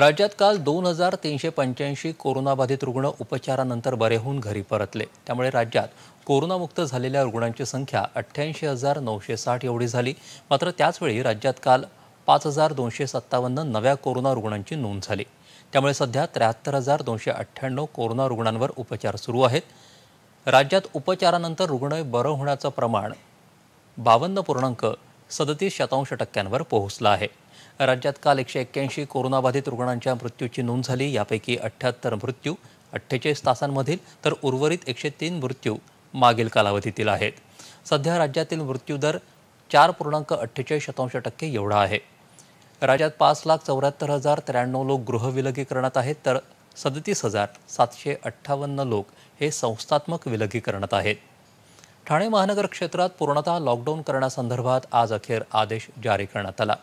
राज्यात काल दोन हजार तीनशे पंच्याऐंशी कोरोनाबाधित रुग्ण उपचारानंतर बरे होऊन घरी परतले त्यामुळे राज्यात कोरोनामुक्त झालेल्या रुग्णांची संख्या अठ्ठ्याऐंशी हजार नऊशे साठ एवढी झाली मात्र त्याचवेळी राज्यात काल पाच हजार दोनशे सत्तावन्न नव्या कोरोना रुग्णांची नोंद झाली त्यामुळे सध्या त्र्याहत्तर हजार दोनशे अठ्ठ्याण्णव कोरोना रुग्णांवर उपचार सुरू आहेत राज्यात उपचारानंतर रुग्ण बरं होण्याचं प्रमाण बावन्न पूर्णांक सदतीस शतांश टक्क्यांवर पोहोचला आहे राज्यात काल एकशे एक्क्याऐंशी कोरोनाबाधित रुग्णांच्या मृत्यूची नोंद झाली यापैकी अठ्ठ्याहत्तर मृत्यू अठ्ठेचाळीस तासांमधील तर उर्वरित एकशे तीन मृत्यू मागील कालावधीतील आहेत सध्या राज्यातील मृत्यूदर चार पूर्णांक अठ्ठेचाळीस शतांश टक्के एवढा आहे राज्यात पाच लाख चौऱ्याहत्तर हजार त्र्याण्णव लोक गृहविलगीकरणात आहेत तर सदतीस हजार सातशे अठ्ठावन्न लोक हे संस्थात्मक विलगीकरणात आहेत ठाणे महानगर क्षेत्रात पूर्णतः लॉकडाऊन करण्यासंदर्भात आज अखेर आदेश जारी करण्यात आला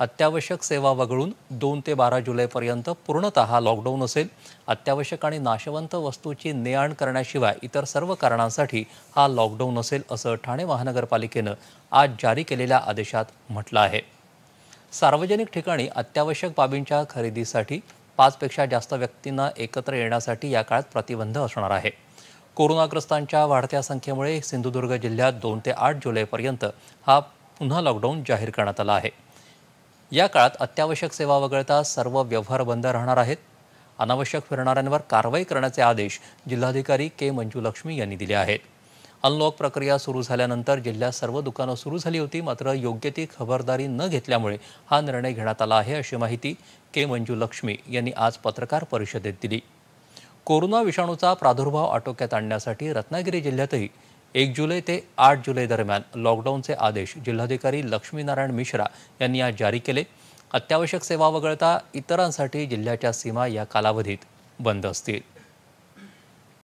अत्यावश्यक सेवा वगळून दोन ते बारा जुलैपर्यंत पूर्णत लॉकडाऊन असेल अत्यावश्यक आणि नाशवंत वस्तूची ने आण करण्याशिवाय इतर सर्व कारणांसाठी हा लॉकडाऊन असेल असं ठाणे महानगरपालिकेनं आज जारी केलेल्या आदेशात म्हटलं आहे सार्वजनिक ठिकाणी अत्यावश्यक बाबींच्या खरेदीसाठी पाचपेक्षा जास्त व्यक्तींना एकत्र येण्यासाठी या काळात प्रतिबंध असणार आहे कोरोनाग्रस्तांच्या वाढत्या संख्येमुळे सिंधुदुर्ग जिल्ह्यात दोन ते आठ जुलैपर्यंत हा पुन्हा लॉकडाऊन जाहीर करण्यात आला आहे या काळात अत्यावश्यक सेवा वगळता सर्व व्यवहार बंद राहणार आहेत अनावश्यक फिरणाऱ्यांवर कारवाई करण्याचे आदेश जिल्हाधिकारी के मंजूलक्ष्मी यांनी दिले आहेत अनलॉक प्रक्रिया सुरू झाल्यानंतर जिल्ह्यात सर्व दुकानं सुरू झाली होती मात्र योग्य ती खबरदारी न घेतल्यामुळे हा निर्णय घेण्यात आला आहे अशी माहिती के मंजूलक्ष्मी यांनी आज पत्रकार परिषदेत दिली कोरोना विषाणूचा प्रादुर्भाव आटोक्यात आणण्यासाठी रत्नागिरी जिल्ह्यातही एक जुलै ते आठ जुलै दरम्यान लॉकडाऊनचे आदेश जिल्हाधिकारी लक्ष्मीनारायण मिश्रा यांनी आज जारी केले अत्यावश्यक सेवा वगळता इतरांसाठी जिल्ह्याच्या सीमा या कालावधीत बंद असतील